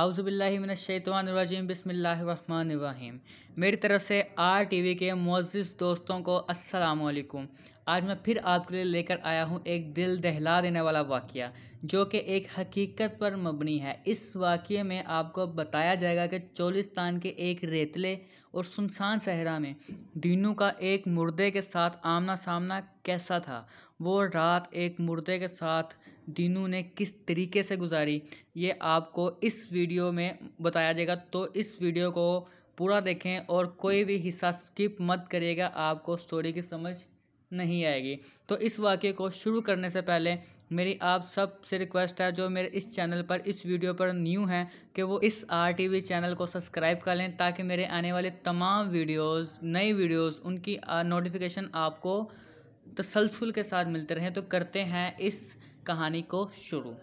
आउज़बिल्लिमिनशैतवानरजीम बसमीम मेरी तरफ़ से आर टी वी के मोज़ दोस्तों को असलकुम आज मैं फिर आपके लिए लेकर आया हूँ एक दिल दहला देने वाला वाक्य जो कि एक हकीकत पर मबनी है इस वाक्य में आपको बताया जाएगा कि चोलिस्तान के एक रेतले और सुनसान सहरा में दीनू का एक मुर्दे के साथ आमना सामना कैसा था वो रात एक मुर्दे के साथ दीनू ने किस तरीके से गुजारी ये आपको इस वीडियो में बताया जाएगा तो इस वीडियो को पूरा देखें और कोई भी हिस्सा स्किप मत करिएगा आपको स्टोरी की समझ नहीं आएगी तो इस वाक्य को शुरू करने से पहले मेरी आप सब से रिक्वेस्ट है जो मेरे इस चैनल पर इस वीडियो पर न्यू हैं कि वो इस आर टी वी चैनल को सब्सक्राइब कर लें ताकि मेरे आने वाले तमाम वीडियोस नई वीडियोस उनकी नोटिफिकेशन आपको तसलसल के साथ मिलते रहें तो करते हैं इस कहानी को शुरू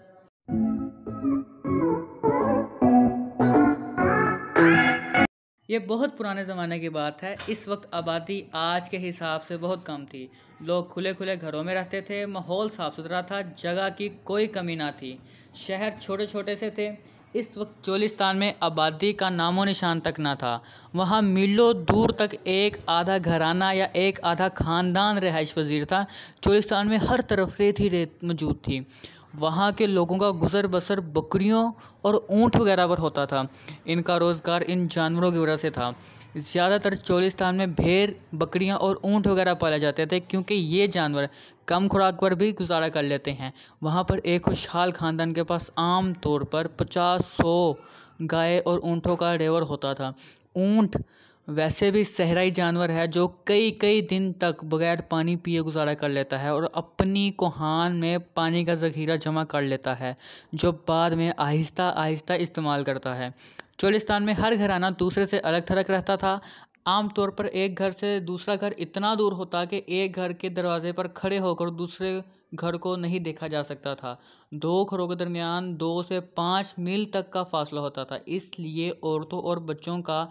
ये बहुत पुराने ज़माने की बात है इस वक्त आबादी आज के हिसाब से बहुत कम थी लोग खुले खुले घरों में रहते थे माहौल साफ़ सुथरा था जगह की कोई कमी ना थी शहर छोटे छोटे से थे इस वक्त चोलिस्तान में आबादी का नामो निशान तक ना था वहाँ मीलों दूर तक एक आधा घराना या एक आधा ख़ानदान रहाइश पजीर था चोलिस्तान में हर तरफ रेत ही रेत मौजूद थी वहाँ के लोगों का गुज़र बसर बकरियों और ऊँट वगैरह पर होता था इनका रोज़गार इन जानवरों की वजह से था ज़्यादातर चोलिस्तान में भेड़ बकरियाँ और ऊँट वगैरह पाले जाते थे क्योंकि ये जानवर कम खुराक पर भी गुजारा कर लेते हैं वहाँ पर एक खुशहाल ख़ानदान के पास आम तौर पर पचास सौ गाय और ऊँटों का रेवर होता था ऊँट वैसे भी सहराई जानवर है जो कई कई दिन तक बगैर पानी पिए गुजारा कर लेता है और अपनी कोहान में पानी का ज़खीरा जमा कर लेता है जो बाद में आहिस्ता आहिस्ता इस्तेमाल करता है चोलिस्तान में हर घराना दूसरे से अलग थलग रहता था आमतौर पर एक घर से दूसरा घर इतना दूर होता कि एक घर के दरवाजे पर खड़े होकर दूसरे घर को नहीं देखा जा सकता था दो घरों के दरमियान दो से पाँच मील तक का फासला होता था इसलिए औरतों और बच्चों का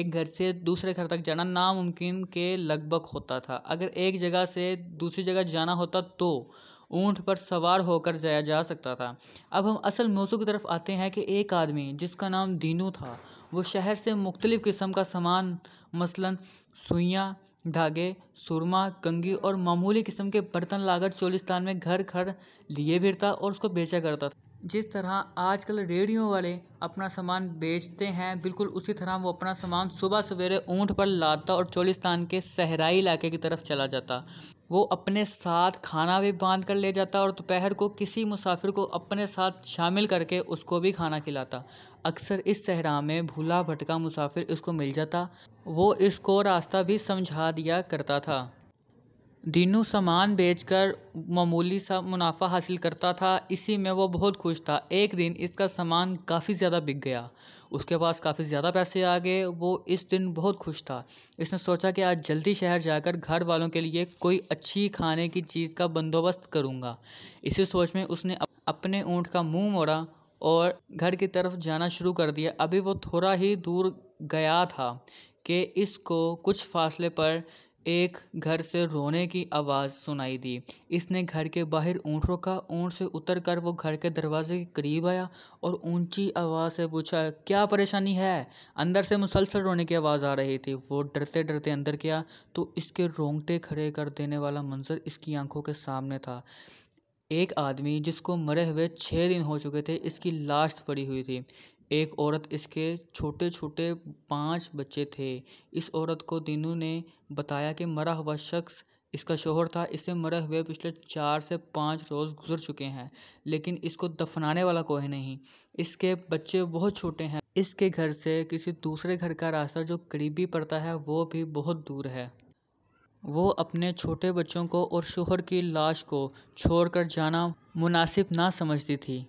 एक घर से दूसरे घर तक जाना नामुमकिन के लगभग होता था अगर एक जगह से दूसरी जगह जाना होता तो ऊंट पर सवार होकर जाया जा सकता था अब हम असल मौसू की तरफ आते हैं कि एक आदमी जिसका नाम दीनू था वो शहर से मुख्तलिफ़ किस्म का सामान मसलन सुइयाँ धागे सुरमा कंगी और मामूली किस्म के बर्तन लाकर चोलिस्तान में घर घर लिए फिरता और उसको बेचा करता था जिस तरह आजकल रेडियो वाले अपना सामान बेचते हैं बिल्कुल उसी तरह वो अपना सामान सुबह सवेरे ऊँट पर लाता और चोलिस्तान के सहराई इलाके की तरफ चला जाता वो अपने साथ खाना भी बांध कर ले जाता और दोपहर को किसी मुसाफिर को अपने साथ शामिल करके उसको भी खाना खिलाता अक्सर इस सहरा में भूला भटका मुसाफिर इसको मिल जाता वो इसको रास्ता भी समझा दिया करता था दीनू सामान बेचकर मामूली सा मुनाफा हासिल करता था इसी में वो बहुत खुश था एक दिन इसका सामान काफ़ी ज़्यादा बिक गया उसके पास काफ़ी ज़्यादा पैसे आ गए वो इस दिन बहुत खुश था इसने सोचा कि आज जल्दी शहर जाकर घर वालों के लिए कोई अच्छी खाने की चीज़ का बंदोबस्त करूँगा इसी सोच में उसने अपने ऊँट का मुँह मोड़ा और घर की तरफ जाना शुरू कर दिया अभी वो थोड़ा ही दूर गया था कि इसको कुछ फासले पर एक घर से रोने की आवाज़ सुनाई दी इसने घर के बाहर ऊँट रोका ऊँट से उतर कर वो घर के दरवाजे के करीब आया और ऊंची आवाज़ से पूछा क्या परेशानी है अंदर से मुसलसल रोने की आवाज़ आ रही थी वो डरते डरते अंदर गया तो इसके रोंगटे खड़े कर देने वाला मंजर इसकी आंखों के सामने था एक आदमी जिसको मरे हुए छः दिन हो चुके थे इसकी लाश पड़ी हुई थी एक औरत इसके छोटे छोटे पांच बच्चे थे इस औरत को दिनू ने बताया कि मरा हुआ शख्स इसका शोहर था इसे मरे हुए पिछले चार से पाँच रोज़ गुजर चुके हैं लेकिन इसको दफनाने वाला कोई नहीं इसके बच्चे बहुत छोटे हैं इसके घर से किसी दूसरे घर का रास्ता जो करीबी पड़ता है वो भी बहुत दूर है वो अपने छोटे बच्चों को और शोहर की लाश को छोड़कर जाना मुनासिब ना समझती थी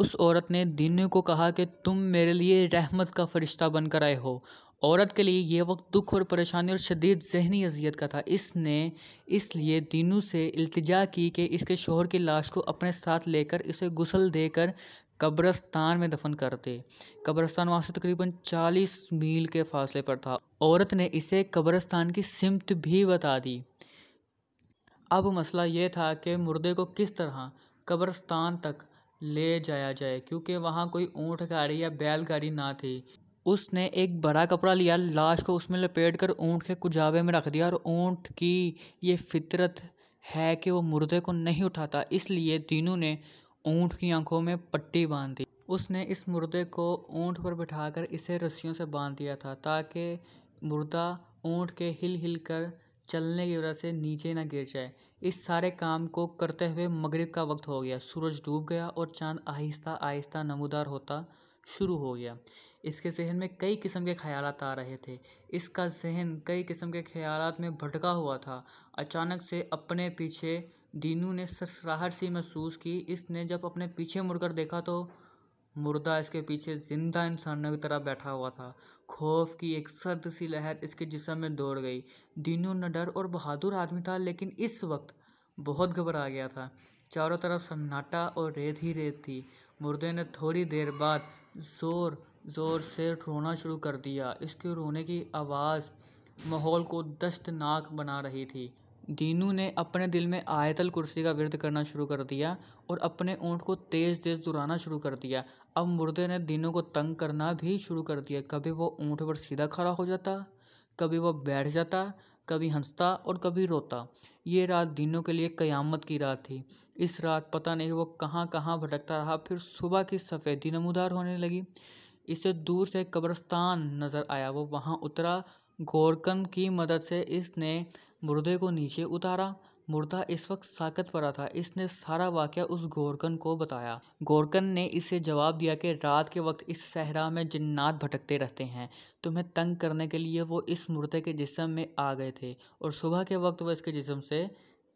उस औरत ने दीनू को कहा कि तुम मेरे लिए रहमत का फ़रिश्ता बनकर आए हो औरत के लिए यह वक्त दुख और परेशानी और शदीद जहनी अजियत का था इसने इसलिए दीनू से अल्तजा की कि इसके शोहर की लाश को अपने साथ लेकर इसे गुसल देकर कब्रस्तान में दफन कर दे कब्रस्तान वहाँ से तकरीबन 40 मील के फासले पर था औरत ने इसे कब्रस्तान की सिमत भी बता दी अब मसला ये था कि मुर्दे को किस तरह कब्रस्तान तक ले जाया जाए क्योंकि वहाँ कोई ऊँट गाड़ी या बैलगाड़ी ना थी उसने एक बड़ा कपड़ा लिया लाश को उसमें लपेट कर ऊँट के कुजावे में रख दिया और ऊँट की ये फितरत है कि वो मुर्दे को नहीं उठाता इसलिए दीनू ने ऊँट की आंखों में पट्टी बांध दी उसने इस मुर्दे को ऊँट पर बिठाकर इसे रस्सियों से बांध दिया था ताकि मुर्दा ऊँट के हिल हिल कर चलने की वजह से नीचे ना गिर जाए इस सारे काम को करते हुए मगरिब का वक्त हो गया सूरज डूब गया और चांद आहिस्ता आहिस्ता नमोदार होता शुरू हो गया इसके जहन में कई किस्म के ख्याल आ रहे थे इसका जहन कई किस्म के ख्याल में भटका हुआ था अचानक से अपने पीछे दीनू ने सरसराहट सी महसूस की इसने जब अपने पीछे मुड़कर देखा तो मुर्दा इसके पीछे जिंदा इंसानों की तरह बैठा हुआ था खौफ की एक सर्द सी लहर इसके जिसम में दौड़ गई दीनू न डर और बहादुर आदमी था लेकिन इस वक्त बहुत घबरा गया था चारों तरफ सन्नाटा और रेत ही रेत थी मुर्दे ने थोड़ी देर बाद ज़ोर ज़ोर से रोना शुरू कर दिया इसके रोने की आवाज़ माहौल को दस्तनाक बना रही थी दीनू ने अपने दिल में आयतल कुर्सी का विरद करना शुरू कर दिया और अपने ऊँट को तेज़ तेज़ दुराना शुरू कर दिया अब मुर्दे ने दीनू को तंग करना भी शुरू कर दिया कभी वो ऊँट पर सीधा खड़ा हो जाता कभी वो बैठ जाता कभी हंसता और कभी रोता ये रात दिनों के लिए क़यामत की रात थी इस रात पता नहीं वो कहाँ कहाँ भटकता रहा फिर सुबह की सफ़ेदी नमूदार होने लगी इसे दूर से कब्रस्तान नज़र आया वो वहाँ उतरा गोरकन की मदद से इसने मुर्दे को नीचे उतारा मुर्दा इस वक्त साकत पड़ा था इसने सारा वाक़ उस गोरकन को बताया गोरकन ने इसे जवाब दिया कि रात के वक्त इस सहरा में जन्नात भटकते रहते हैं तुम्हें तंग करने के लिए वो इस मुर्दे के जिसम में आ गए थे और सुबह के वक्त वह इसके जिसम से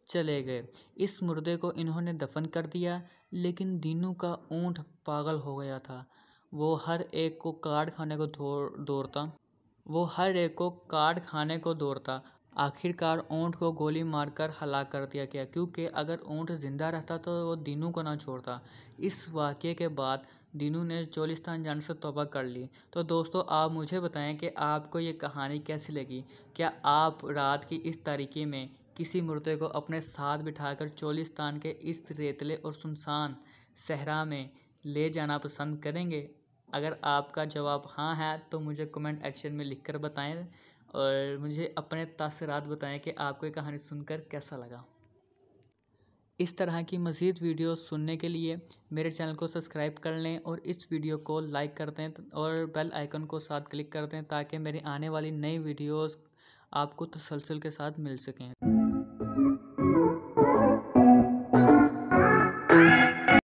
चले गए इस मुर्दे को इन्होंने दफन कर दिया लेकिन दीनू का ऊँट पागल हो गया था वो हर एक को काट खाने को दौड़ता वो हर एक को काट खाने को दौड़ता आखिरकार ऊँट को गोली मारकर हलाक कर दिया गया क्योंकि अगर ऊँट ज़िंदा रहता तो वो दीनू को ना छोड़ता इस वाक्य के बाद दीनू ने चोलिस्तान जाने से तोबा कर ली तो दोस्तों आप मुझे बताएं कि आपको ये कहानी कैसी लगी क्या आप रात की इस तारीख में किसी मुर्दे को अपने साथ बिठाकर चोलिस्तान के इस रेतले और सुनसान सहरा में ले जाना पसंद करेंगे अगर आपका जवाब हाँ है तो मुझे कमेंट एक्शन में लिख कर बताएँ और मुझे अपने तासरात बताएं कि आपको ये कहानी सुनकर कैसा लगा इस तरह की मज़ीद वीडियो सुनने के लिए मेरे चैनल को सब्सक्राइब कर लें और इस वीडियो को लाइक कर दें और बेल आइकन को साथ क्लिक कर दें ताकि मेरी आने वाली नई वीडियोस आपको तसलसल के साथ मिल सकें